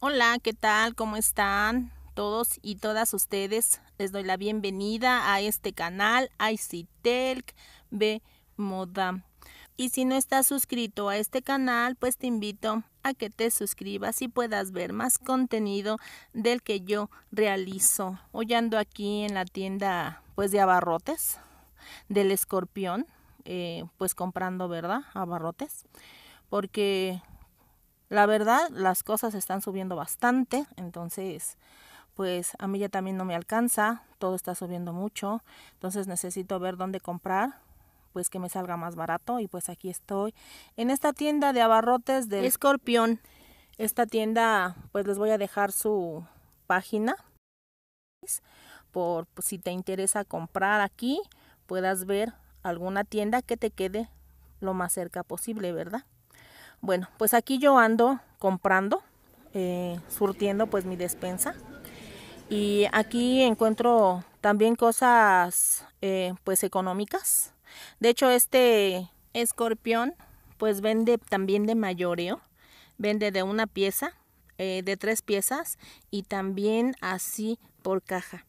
Hola, ¿qué tal? ¿Cómo están todos y todas ustedes? Les doy la bienvenida a este canal ICTELC B Moda. Y si no estás suscrito a este canal, pues te invito a que te suscribas y puedas ver más contenido del que yo realizo. Hoy ando aquí en la tienda pues de abarrotes del escorpión, eh, pues comprando, ¿verdad? Abarrotes. Porque la verdad, las cosas están subiendo bastante, entonces pues a mí ya también no me alcanza, todo está subiendo mucho, entonces necesito ver dónde comprar, pues que me salga más barato y pues aquí estoy en esta tienda de abarrotes de Escorpión. Esta tienda pues les voy a dejar su página por pues, si te interesa comprar aquí, puedas ver alguna tienda que te quede lo más cerca posible, ¿verdad? Bueno, pues aquí yo ando comprando, eh, surtiendo pues mi despensa. Y aquí encuentro también cosas eh, pues económicas. De hecho este escorpión pues vende también de mayoreo. Vende de una pieza, eh, de tres piezas y también así por caja.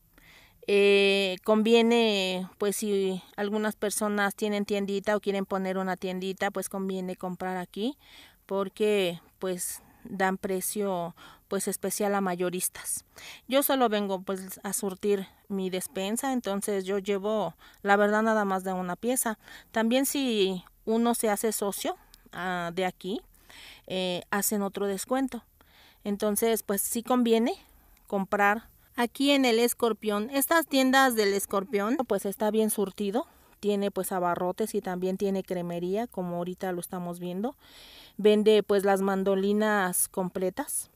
Eh, conviene, pues si algunas personas tienen tiendita o quieren poner una tiendita, pues conviene comprar aquí porque pues dan precio pues especial a mayoristas. Yo solo vengo pues a surtir mi despensa, entonces yo llevo la verdad nada más de una pieza. También si uno se hace socio ah, de aquí, eh, hacen otro descuento. Entonces pues sí conviene comprar aquí en el escorpión. Estas tiendas del escorpión pues está bien surtido. Tiene pues abarrotes y también tiene cremería como ahorita lo estamos viendo. Vende pues las mandolinas completas.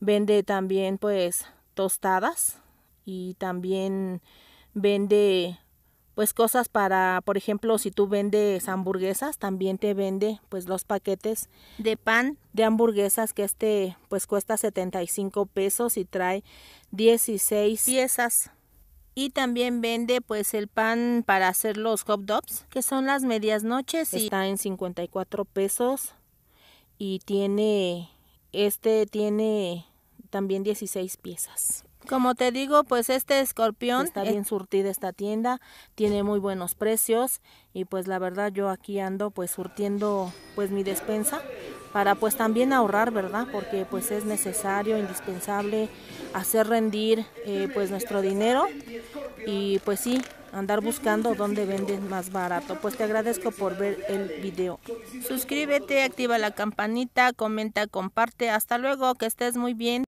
Vende también pues tostadas y también vende pues cosas para, por ejemplo, si tú vendes hamburguesas, también te vende pues los paquetes de pan de hamburguesas que este pues cuesta 75 pesos y trae 16 piezas. Y también vende pues el pan para hacer los hot dogs, que son las medias noches. Y Está en 54 pesos y tiene, este tiene también 16 piezas. Como te digo, pues este escorpión... Está bien surtida esta tienda, tiene muy buenos precios y pues la verdad yo aquí ando pues surtiendo pues mi despensa para pues también ahorrar, ¿verdad? Porque pues es necesario, indispensable hacer rendir eh, pues nuestro dinero y pues sí, andar buscando dónde venden más barato. Pues te agradezco por ver el video. Suscríbete, activa la campanita, comenta, comparte. Hasta luego, que estés muy bien.